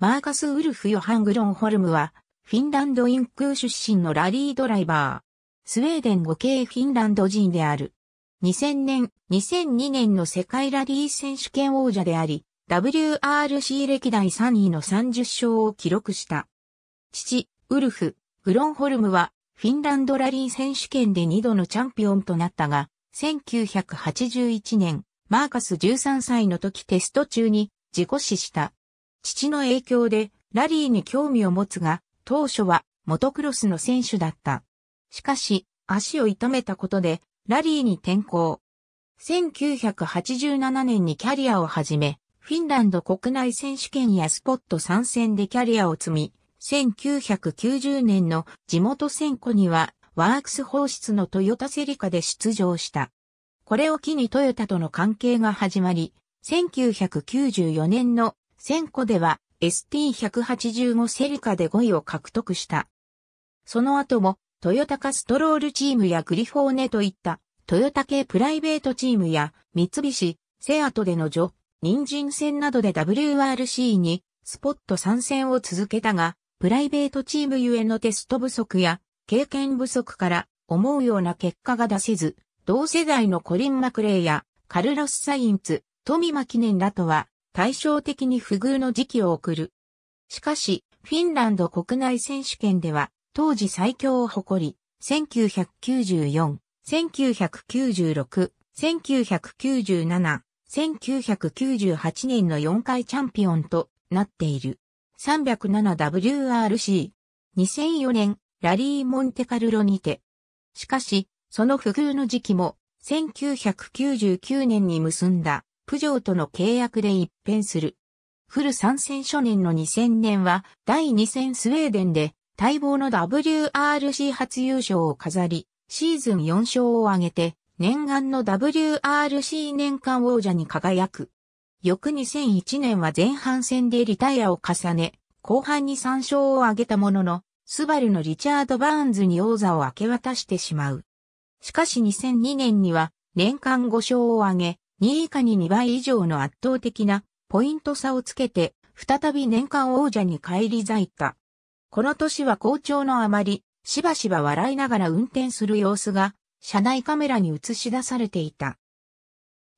マーカス・ウルフ・ヨハン・グロンホルムは、フィンランドインクー出身のラリードライバー。スウェーデン語系フィンランド人である。2000年、2002年の世界ラリー選手権王者であり、WRC 歴代3位の30勝を記録した。父、ウルフ、グロンホルムは、フィンランドラリー選手権で2度のチャンピオンとなったが、1981年、マーカス13歳の時テスト中に自己死した。父の影響でラリーに興味を持つが、当初はモトクロスの選手だった。しかし、足を痛めたことで、ラリーに転向。1987年にキャリアを始め、フィンランド国内選手権やスポット参戦でキャリアを積み、1990年の地元選考にはワークス放出のトヨタセリカで出場した。これを機にトヨタとの関係が始まり、1994年の千0個では ST185 セリカで5位を獲得した。その後も、トヨタカストロールチームやグリフォーネといった、トヨタ系プライベートチームや、三菱、セアトでの女、人参戦などで WRC に、スポット参戦を続けたが、プライベートチームゆえのテスト不足や、経験不足から、思うような結果が出せず、同世代のコリン・マクレイや、カルロス・サインツ、トミマ記念らとは、対照的に不遇の時期を送る。しかし、フィンランド国内選手権では、当時最強を誇り、1994、1996、1997、1998年の4回チャンピオンとなっている。307WRC。2004年、ラリー・モンテカルロにて。しかし、その不遇の時期も、1999年に結んだプジョーとの契約で一変する。フル参戦初年の2000年は第2戦スウェーデンで待望の WRC 初優勝を飾り、シーズン4勝を挙げて念願の WRC 年間王者に輝く。翌2001年は前半戦でリタイアを重ね、後半に3勝を挙げたものの、スバルのリチャード・バーンズに王座を明け渡してしまう。しかし2002年には年間5勝を挙げ、2位以下に2倍以上の圧倒的なポイント差をつけて、再び年間王者に返り咲いた。この年は好調のあまり、しばしば笑いながら運転する様子が、車内カメラに映し出されていた。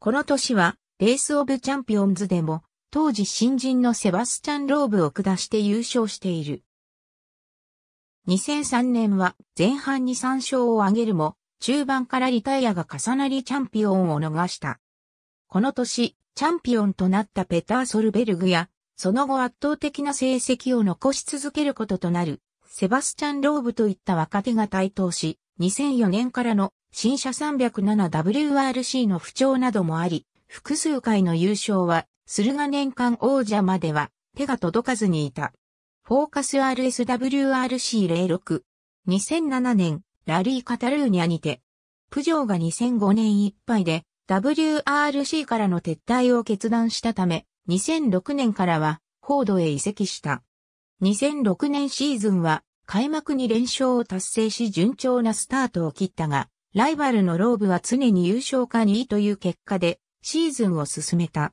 この年は、レースオブチャンピオンズでも、当時新人のセバスチャン・ローブを下して優勝している。2003年は前半に3勝を挙げるも、中盤からリタイアが重なりチャンピオンを逃した。この年、チャンピオンとなったペター・ソルベルグや、その後圧倒的な成績を残し続けることとなる、セバスチャン・ローブといった若手が台頭し、2004年からの新車 307WRC の不調などもあり、複数回の優勝は、駿河年間王者までは手が届かずにいた。フォーカス RSWRC06。2007年、ラリーカタルーニャにて、プジョーが2005年いっぱいで WRC からの撤退を決断したため、2006年からは、フォードへ移籍した。2006年シーズンは、開幕に連勝を達成し順調なスタートを切ったが、ライバルのローブは常に優勝か2位という結果で、シーズンを進めた。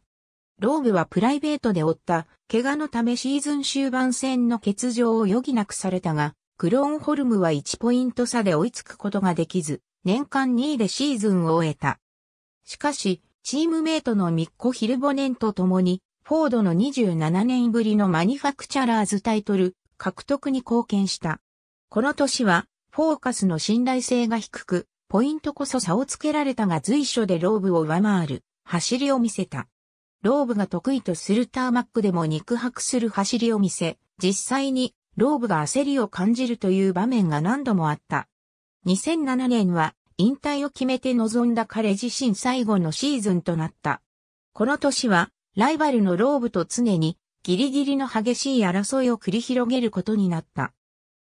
ローブはプライベートで負った、怪我のためシーズン終盤戦の欠場を余儀なくされたが、クローンホルムは1ポイント差で追いつくことができず、年間2位でシーズンを終えた。しかし、チームメイトのミッコ・ヒルボネンと共に、フォードの27年ぶりのマニファクチャラーズタイトル獲得に貢献した。この年は、フォーカスの信頼性が低く、ポイントこそ差をつけられたが随所でローブを上回る走りを見せた。ローブが得意とするターマックでも肉薄する走りを見せ、実際にローブが焦りを感じるという場面が何度もあった。2007年は引退を決めて臨んだ彼自身最後のシーズンとなった。この年は、ライバルのローブと常にギリギリの激しい争いを繰り広げることになった。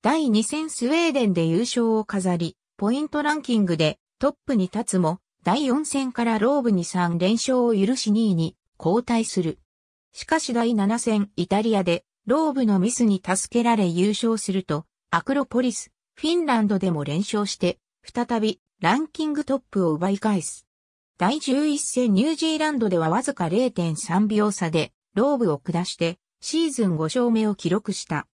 第2戦スウェーデンで優勝を飾り、ポイントランキングでトップに立つも、第4戦からローブに3連勝を許し2位に交代する。しかし第7戦イタリアでローブのミスに助けられ優勝すると、アクロポリス、フィンランドでも連勝して、再びランキングトップを奪い返す。第11戦ニュージーランドではわずか0.3秒差で、ローブを下して、シーズン5勝目を記録した。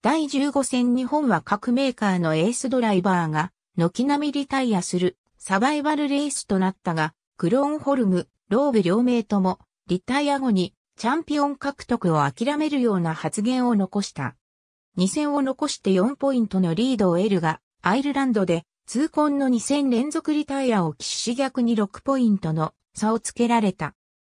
第15戦日本は各メーカーのエースドライバーが、軒並みリタイアする、サバイバルレースとなったが、クローンホルム、ローブ両名とも、リタイア後に、チャンピオン獲得を諦めるような発言を残した。2戦を残して4ポイントのリードを得るが、アイルランドで痛恨の2戦連続リタイアを喫し逆に6ポイントの差をつけられた。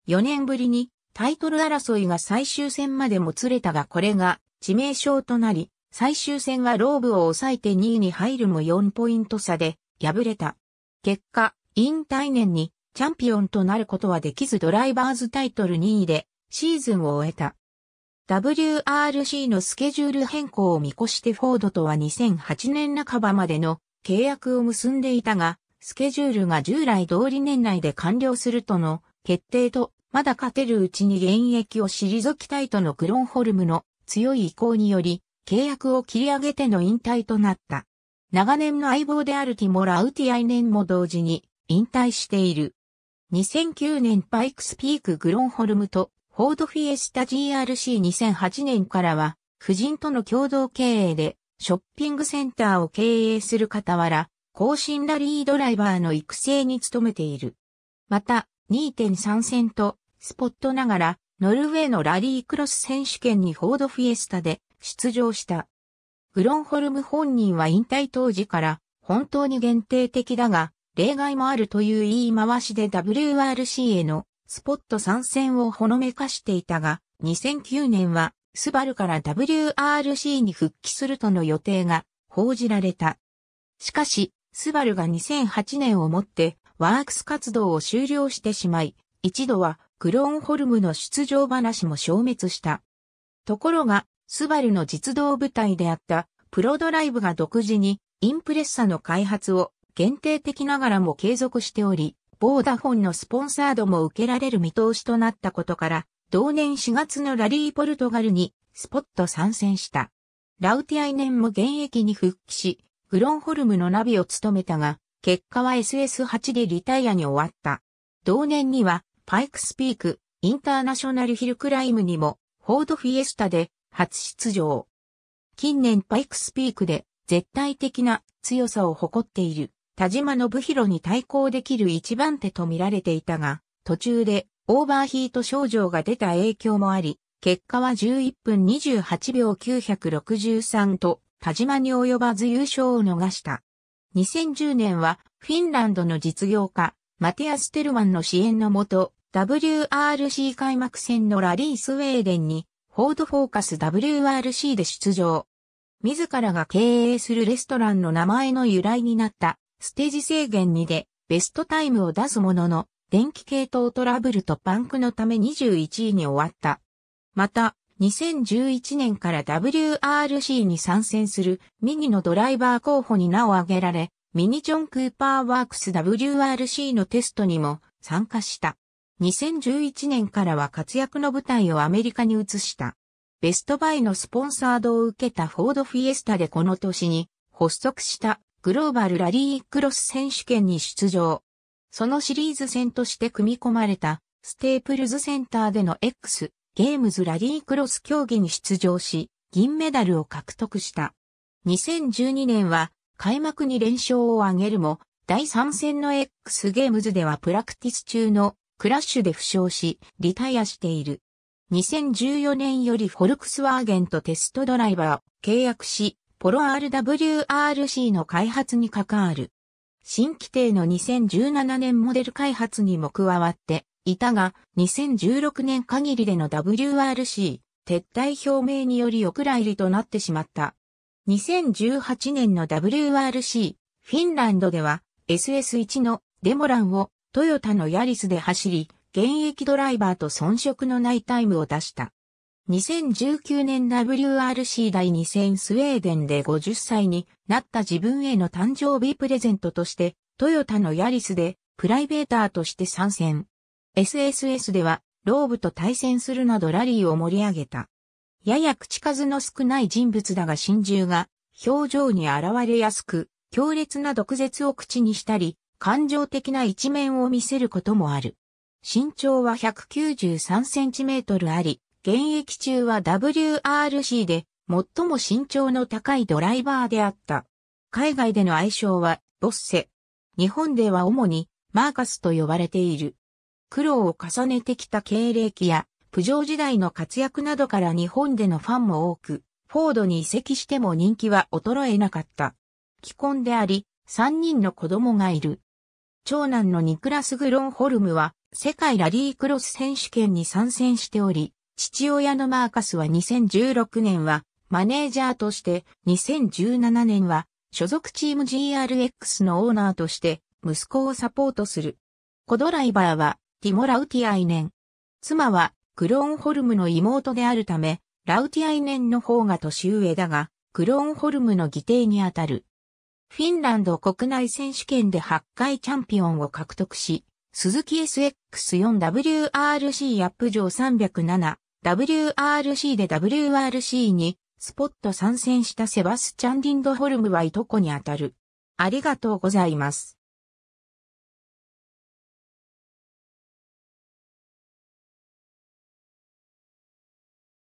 4年ぶりにタイトル争いが最終戦までもつれたがこれが致命傷となり、最終戦はローブを抑えて2位に入るも4ポイント差で敗れた。結果、引退年にチャンピオンとなることはできずドライバーズタイトル2位でシーズンを終えた。WRC のスケジュール変更を見越してフォードとは2008年半ばまでの契約を結んでいたが、スケジュールが従来通り年内で完了するとの決定と、まだ勝てるうちに現役を退きたいとのクロンホルムの強い意向により、契約を切り上げての引退となった。長年の相棒であるティモ・ラウティアイネンも同時に引退している。2009年パイクスピークグロンホルムとフォードフィエスタ GRC2008 年からは、夫人との共同経営でショッピングセンターを経営する傍ら、更新ラリードライバーの育成に努めている。また、2.3戦と、スポットながら、ノルウェーのラリークロス選手権にフォードフィエスタで出場した。グロンホルム本人は引退当時から、本当に限定的だが、例外もあるという言い回しで WRC へのスポット参戦をほのめかしていたが、2009年はスバルから WRC に復帰するとの予定が報じられた。しかし、スバルが2008年をもってワークス活動を終了してしまい、一度はクローンホルムの出場話も消滅した。ところが、スバルの実動部隊であったプロドライブが独自にインプレッサの開発を限定的ながらも継続しており、ボーダフォンのスポンサードも受けられる見通しとなったことから、同年4月のラリーポルトガルにスポット参戦した。ラウティアイネンも現役に復帰し、グロンホルムのナビを務めたが、結果は SS8 でリタイアに終わった。同年には、パイクスピーク、インターナショナルヒルクライムにも、フォードフィエスタで初出場。近年パイクスピークで絶対的な強さを誇っている田島信弘に対抗できる一番手と見られていたが、途中でオーバーヒート症状が出た影響もあり、結果は11分28秒963と、田島に及ばず優勝を逃した。2010年は、フィンランドの実業家、マティアス・テルマンの支援のもと、WRC 開幕戦のラリースウェーデンに、フォードフォーカス WRC で出場。自らが経営するレストランの名前の由来になった、ステージ制限2で、ベストタイムを出すものの、電気系統トラブルとパンクのため21位に終わった。また、2011年から WRC に参戦するミニのドライバー候補に名を挙げられ、ミニジョン・クーパーワークス WRC のテストにも参加した。2011年からは活躍の舞台をアメリカに移した。ベストバイのスポンサードを受けたフォードフィエスタでこの年に発足したグローバルラリークロス選手権に出場。そのシリーズ戦として組み込まれた、ステープルズセンターでの X、ゲームズラリークロス競技に出場し、銀メダルを獲得した。2012年は、開幕に連勝を挙げるも、第3戦の X ゲームズではプラクティス中のクラッシュで負傷し、リタイアしている。2014年よりフォルクスワーゲンとテストドライバーを契約し、ポロ RWRC の開発に関わる。新規定の2017年モデル開発にも加わっていたが、2016年限りでの WRC 撤退表明によりお蔵入りとなってしまった。2018年の WRC フィンランドでは SS1 のデモランをトヨタのヤリスで走り、現役ドライバーと遜色のないタイムを出した。2019年 WRC 第2戦スウェーデンで50歳になった自分への誕生日プレゼントとして、トヨタのヤリスでプライベーターとして参戦。SSS では、ローブと対戦するなどラリーを盛り上げた。やや口数の少ない人物だが真珠が、表情に現れやすく、強烈な毒舌を口にしたり、感情的な一面を見せることもある。身長は193センチメートルあり、現役中は WRC で最も身長の高いドライバーであった。海外での愛称はボッセ。日本では主にマーカスと呼ばれている。苦労を重ねてきた経歴や、プジョー時代の活躍などから日本でのファンも多く、フォードに移籍しても人気は衰えなかった。既婚であり、3人の子供がいる。長男のニクラス・グロンホルムは、世界ラリークロス選手権に参戦しており、父親のマーカスは2016年はマネージャーとして、2017年は所属チーム GRX のオーナーとして息子をサポートする。子ドライバーはティモ・ラウティアイネン。妻はクローンホルムの妹であるため、ラウティアイネンの方が年上だが、クローンホルムの議定にあたる。フィンランド国内選手権で8回チャンピオンを獲得し、鈴木 SX4WRC アップ上307、WRC で WRC にスポット参戦したセバスチャン・リンドホルムはいとこにあたる。ありがとうございます。